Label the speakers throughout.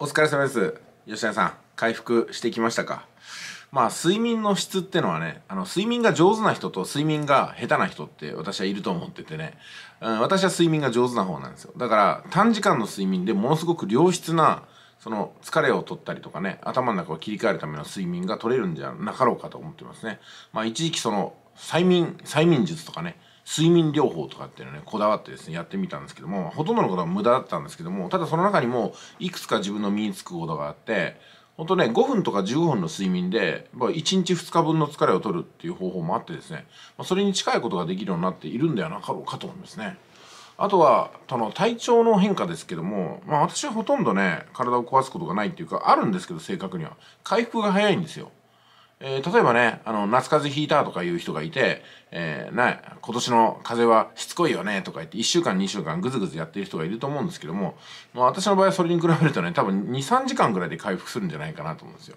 Speaker 1: お疲れ様です吉田さん回復してきましたかまあ睡眠の質ってのはねあの睡眠が上手な人と睡眠が下手な人って私はいると思っててね、うん、私は睡眠が上手な方なんですよだから短時間の睡眠でものすごく良質なその疲れを取ったりとかね頭の中を切り替えるための睡眠が取れるんじゃなかろうかと思ってますねまあ一時期その催眠催眠術とかね睡眠療法とかっていうのねこだわってですねやってみたんですけどもほとんどのことは無駄だったんですけどもただその中にもいくつか自分の身につくことがあってほんとね5分とか15分の睡眠で1日2日分の疲れを取るっていう方法もあってですね、まあ、それに近いことができるようになっているんではなかろうかと思いますね。あとは、その体調の変化ですけども、まあ私はほとんどね、体を壊すことがないっていうか、あるんですけど、正確には。回復が早いんですよ。えー、例えばね、あの、夏風邪ひいたとかいう人がいて、えー、な、今年の風邪はしつこいよねとか言って、1週間2週間ぐずぐずやってる人がいると思うんですけども、まあ、私の場合はそれに比べるとね、多分2、3時間ぐらいで回復するんじゃないかなと思うんですよ。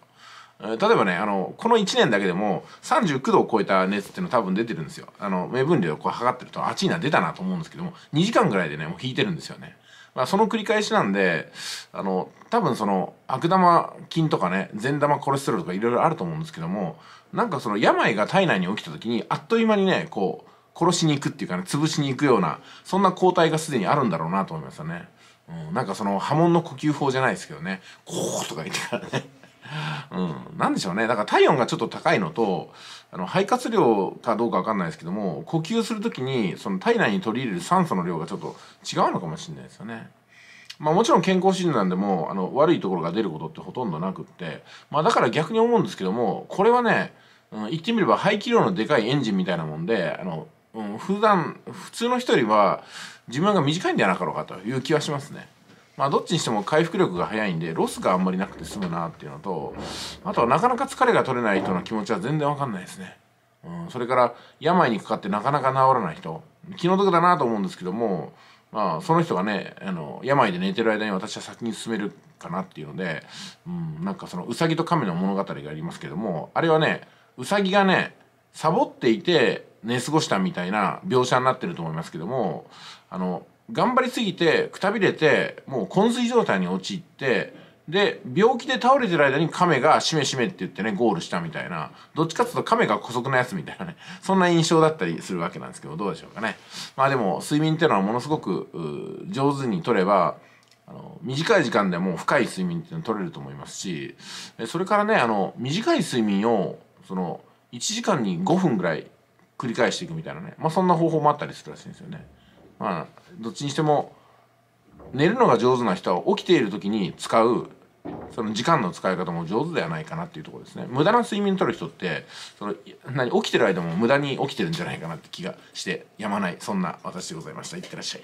Speaker 1: 例えばねあのこの1年だけでも39度を超えた熱っていうの多分出てるんですよあの目分量をこう測ってるとちいな出たなと思うんですけども2時間ぐらいでねもう引いてるんですよね。まあ、その繰り返しなんであの多分その悪玉菌とかね善玉コレステロールとかいろいろあると思うんですけどもなんかその病が体内に起きた時にあっという間にねこう殺しに行くっていうかね潰しに行くようなそんな抗体がすでにあるんだろうなと思いますよね。うん、なんかその波紋の呼吸法じゃないですけどね、こうとか言ってからね。うん、なんでしょうねだから体温がちょっと高いのとあの肺活量かどうか分かんないですけども呼吸する時にその体内に取り入れる酸素の量がちょっと違うのかもしれないですよね。まあ、もちろん健康診断でもあの悪いところが出ることってほとんどなくって、まあ、だから逆に思うんですけどもこれはね、うん、言ってみれば排気量のでかいエンジンみたいなもんであの、うん、普段普通の人よりは自分が短いんではなかろうかという気はしますね。まあ、どっちにしても回復力が早いんでロスがあんまりなくて済むなっていうのとあとはなかなか疲れが取れない人の気持ちは全然わかんないですね、うん、それから病にかかってなかなか治らない人気の毒だなと思うんですけどもまあ、その人がねあの病で寝てる間に私は先に進めるかなっていうので、うん、なんかそのうさぎと亀の物語がありますけどもあれはねうさぎがねサボっていて寝過ごしたみたいな描写になってると思いますけどもあの頑張りすぎてくたびれてもう昏睡状態に陥ってで病気で倒れてる間に亀が「しめしめ」って言ってねゴールしたみたいなどっちかっていうと亀が姑息なやつみたいなね そんな印象だったりするわけなんですけどどうでしょうかねまあでも睡眠っていうのはものすごく上手にとればあの短い時間でも深い睡眠っていうのを取れると思いますしそれからねあの短い睡眠をその1時間に5分ぐらい繰り返していくみたいなね、まあ、そんな方法もあったりするらしいんですよね。まあ、どっちにしても寝るのが上手な人は起きている時に使うその時間の使い方も上手ではないかなっていうところですね無駄な睡眠とる人ってその何起きてる間も無駄に起きてるんじゃないかなって気がしてやまないそんな私でございましたいってらっしゃい。